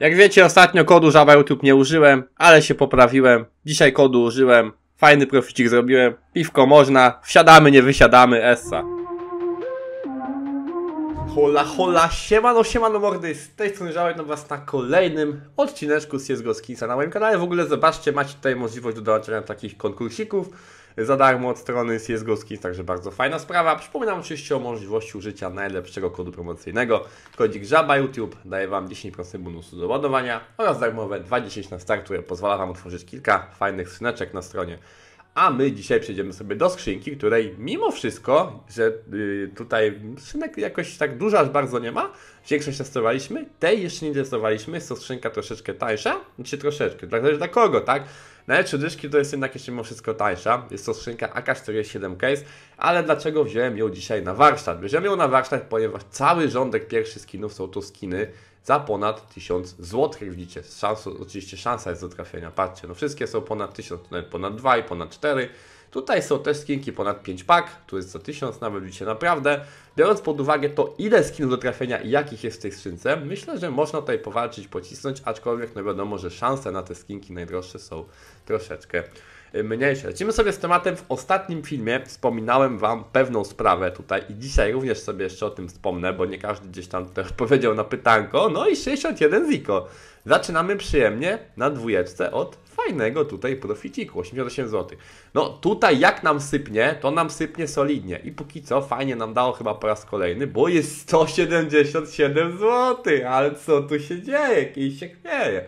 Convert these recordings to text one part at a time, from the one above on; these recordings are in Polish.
Jak wiecie, ostatnio kodu Java YouTube nie użyłem, ale się poprawiłem. Dzisiaj kodu użyłem, fajny proficik zrobiłem, piwko można, wsiadamy, nie wysiadamy, essa. Hola, hola, siemano, siemano mordy, z tej strony Żałek na was na kolejnym odcineczku z CSGO Skinsa na moim kanale. W ogóle zobaczcie, macie tutaj możliwość do dołączenia takich konkursików za darmo od strony CSGO Skins, także bardzo fajna sprawa. Przypominam oczywiście o możliwości użycia najlepszego kodu promocyjnego. Kodik Żaba YouTube daje Wam 10% bonusu do ładowania oraz darmowe 20 na start, które pozwala Wam otworzyć kilka fajnych syneczek na stronie a my dzisiaj przejdziemy sobie do skrzynki, której mimo wszystko, że y, tutaj skrzynek jakoś tak dużo aż bardzo nie ma, większość testowaliśmy, tej jeszcze nie testowaliśmy, jest to skrzynka troszeczkę tańsza, czy znaczy troszeczkę, zależy dla kogo, tak? Na e trzydyszki to jest jednak jeszcze mimo wszystko tańsza, jest to skrzynka AK-47 Case, ale dlaczego wziąłem ją dzisiaj na warsztat? Wziąłem ją na warsztat, ponieważ cały rządek pierwszych skinów są to skiny za ponad 1000 zł. Jak widzicie, szansu, oczywiście szansa jest do trafienia. Patrzcie, no wszystkie są ponad 1000, tutaj ponad 2 i ponad 4. Tutaj są też skinki ponad 5 pak, tu jest co 1000, nawet widzicie naprawdę Biorąc pod uwagę to, ile skinów do trafienia i jakich jest w tej skrzynce, myślę, że można tutaj powalczyć, pocisnąć, aczkolwiek no wiadomo, że szanse na te skinki najdroższe są troszeczkę y, mniejsze. Lecimy sobie z tematem. W ostatnim filmie wspominałem Wam pewną sprawę tutaj i dzisiaj również sobie jeszcze o tym wspomnę, bo nie każdy gdzieś tam też powiedział na pytanko. No i 61 Ziko. Zaczynamy przyjemnie na dwójeczce od fajnego tutaj proficiku, 88 zł. No tutaj jak nam sypnie, to nam sypnie solidnie i póki co fajnie nam dało chyba po raz kolejny, bo jest 177 zł, ale co tu się dzieje, kij się chwieje.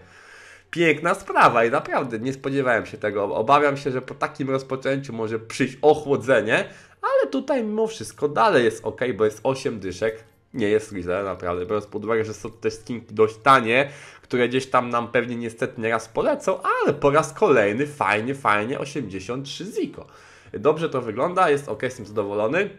Piękna sprawa i naprawdę nie spodziewałem się tego. Obawiam się, że po takim rozpoczęciu może przyjść ochłodzenie, ale tutaj mimo wszystko dalej jest ok, bo jest 8 dyszek, nie jest źle naprawdę, biorąc pod uwagę, że są te skinki dość tanie, które gdzieś tam nam pewnie niestety nieraz polecą, ale po raz kolejny fajnie, fajnie 83 ziko. Dobrze to wygląda, jest ok, jestem zadowolony.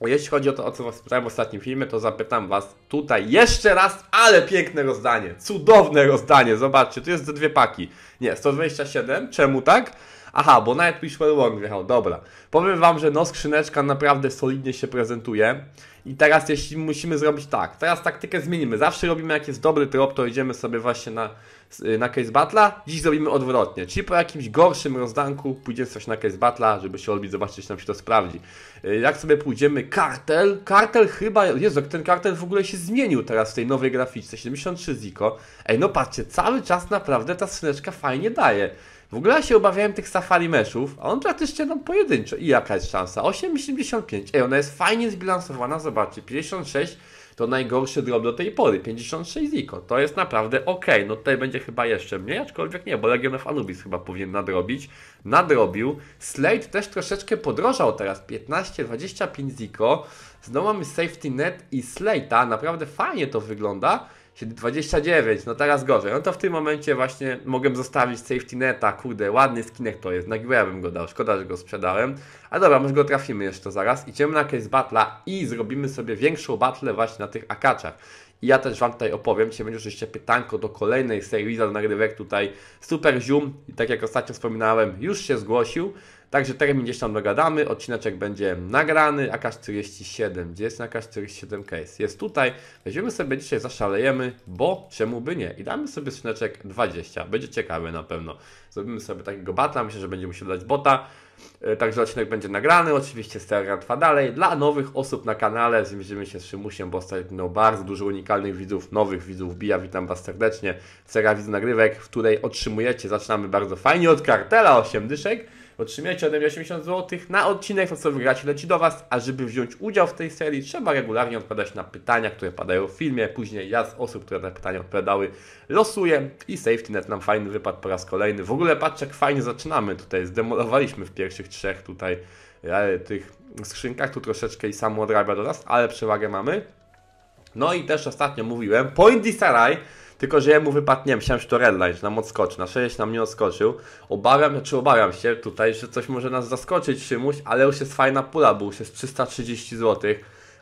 Jeśli chodzi o to, o co Was pytałem w ostatnim filmie, to zapytam Was tutaj jeszcze raz, ale piękne rozdanie, cudowne rozdanie, zobaczcie, tu jest ze dwie paki. Nie, 127, czemu tak? Aha, bo Nightwish Long. wjechał, dobra. Powiem Wam, że no skrzyneczka naprawdę solidnie się prezentuje. I teraz jeśli musimy zrobić tak, teraz taktykę zmienimy. Zawsze robimy jak jest dobry trop, to idziemy sobie właśnie na, y, na case battla. Dziś zrobimy odwrotnie, czyli po jakimś gorszym rozdanku pójdziemy coś na case battla, żeby się odbić, zobaczyć czy nam się to sprawdzi. Y, jak sobie pójdziemy kartel, kartel chyba, Jezu, ten kartel w ogóle się zmienił teraz w tej nowej graficzce, 73 Zico. Ej no patrzcie, cały czas naprawdę ta skrzyneczka fajnie daje. W ogóle ja się obawiałem tych safari meszów, a on praktycznie tam no, pojedynczo. I jaka jest szansa? 8,75. Ej, ona jest fajnie zbilansowana, zobaczcie. 56 to najgorszy drop do tej pory. 56 ziko. To jest naprawdę ok. No tutaj będzie chyba jeszcze mniej, aczkolwiek nie, bo Legion of Anubis chyba powinien nadrobić. Nadrobił. Slate też troszeczkę podrożał teraz. 15-25 ziko. Znowu mamy safety net i Slate'a. Naprawdę fajnie to wygląda. 29, no teraz gorzej. No to w tym momencie właśnie mogłem zostawić safety neta, kurde, ładny skinek to jest, na bym go dał, szkoda, że go sprzedałem. A dobra, może go trafimy jeszcze zaraz. Idziemy na case battla i zrobimy sobie większą battle właśnie na tych akaczach. I ja też Wam tutaj opowiem, cię będzie oczywiście pytanko do kolejnej serii do nagrywek tutaj Super Zoom. I tak jak ostatnio wspominałem, już się zgłosił. Także termin gdzieś tam dogadamy, odcineczek będzie nagrany, AKAS 47, gdzie jest AKAS 47 case? Jest tutaj, weźmiemy sobie dzisiaj, zaszalejemy, bo czemu by nie? I damy sobie skrzyneczek 20, będzie ciekawy na pewno. Zrobimy sobie takiego batla, myślę, że będziemy musieli dać bota. E, także odcinek będzie nagrany, oczywiście seria trwa dalej. Dla nowych osób na kanale zmierzymy się z Szymusiem, bo ostatnio bardzo dużo unikalnych widzów, nowych widzów bija. Witam Was serdecznie. Seria widzów nagrywek, w której otrzymujecie, zaczynamy bardzo fajnie od kartela 8 dyszek Otrzymujecie ode mnie 80 zł na odcinek, to co wygrać leci do Was, a żeby wziąć udział w tej serii, trzeba regularnie odpowiadać na pytania, które padają w filmie. Później ja z osób, które na pytania odpowiadały, losuję i safety net nam fajny wypad po raz kolejny. W ogóle patrz jak fajnie zaczynamy tutaj, zdemolowaliśmy w pierwszych trzech tutaj e, tych skrzynkach, tu troszeczkę i samo odrabia do nas, ale przewagę mamy. No i też ostatnio mówiłem, Point Indie tylko, że jemu wypadł, nie myślałem, że to redline, że nam odskoczy. Na 6 nam nie odskoczył. Obawiam, znaczy obawiam się tutaj, że coś może nas zaskoczyć czymuś, ale już jest fajna pula, bo już jest 330 zł,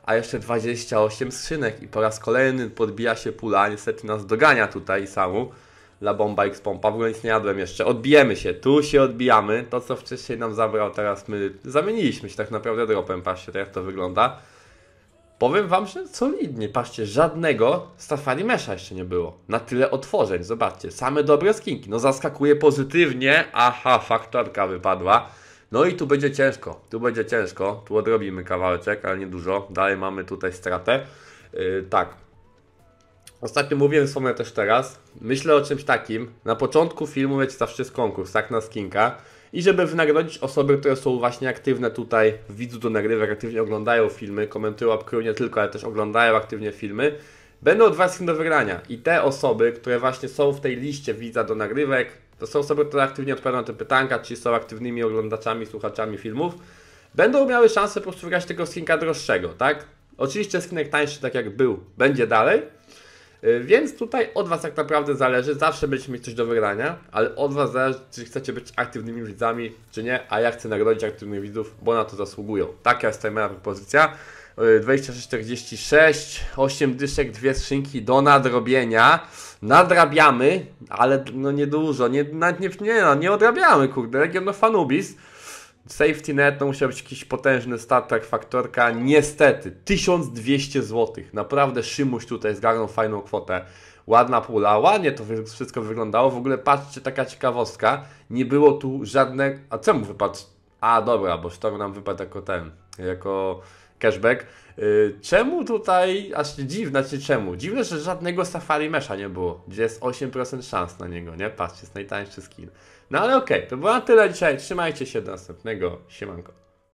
a jeszcze 28 skrzynek i po raz kolejny podbija się pula, niestety nas dogania tutaj samu. La Bomba X Pompa, w ogóle nic nie jadłem jeszcze. Odbijemy się, tu się odbijamy. To, co wcześniej nam zabrał, teraz my zamieniliśmy się tak naprawdę dropem. Patrzcie, tak jak to wygląda. Powiem wam, że solidnie. Patrzcie, żadnego Stefani Mesza jeszcze nie było. Na tyle otworzeń, zobaczcie. Same dobre skinki. No zaskakuje pozytywnie. Aha, faktorka wypadła. No i tu będzie ciężko, tu będzie ciężko. Tu odrobimy kawałeczek, ale nie dużo. Dalej mamy tutaj stratę. Yy, tak. Ostatnio mówiłem, wspomnę też teraz. Myślę o czymś takim. Na początku filmu, wiecie, zawsze z konkurs, tak, na skinka i żeby wynagrodzić osoby, które są właśnie aktywne tutaj w widzu do nagrywek, aktywnie oglądają filmy, komentują apkrują nie tylko, ale też oglądają aktywnie filmy, będą dwa skin do wygrania. I te osoby, które właśnie są w tej liście widza do nagrywek, to są osoby, które aktywnie odpowiadają na te pytanka, czy są aktywnymi oglądaczami, słuchaczami filmów, będą miały szansę po prostu wygrać tego skinka droższego, tak? Oczywiście skinek tańszy, tak jak był, będzie dalej, E, więc tutaj od Was tak naprawdę zależy, zawsze będziecie mieć coś do wygrania, ale od Was zależy, czy chcecie być aktywnymi widzami, czy nie, a ja chcę nagrodzić aktywnych widzów, bo na to zasługują. Taka jest ta moja propozycja. 2646, e, 8 dyszek, dwie skrzynki do nadrobienia. Nadrabiamy, ale no niedużo, nie, nie, nie, nie odrabiamy, kurde, Legion of Anubis. Safety net no musiał być jakiś potężny statek, tak, faktorka. Niestety, 1200 zł. Naprawdę Szymuś tutaj zgarnął fajną kwotę. Ładna pula, ładnie to wszystko wyglądało. W ogóle patrzcie, taka ciekawostka. Nie było tu żadnego... A czemu wypadł? A dobra, bo sztor nam wypadł jako ten, jako cashback. Y, czemu tutaj, aż dziwne, czy znaczy czemu? Dziwne, że żadnego safari Mesha nie było, gdzie jest 8% szans na niego, nie? Patrzcie, jest najtańszy skin. No ale okej, okay, to było na tyle dzisiaj. Trzymajcie się do następnego. Siemanko.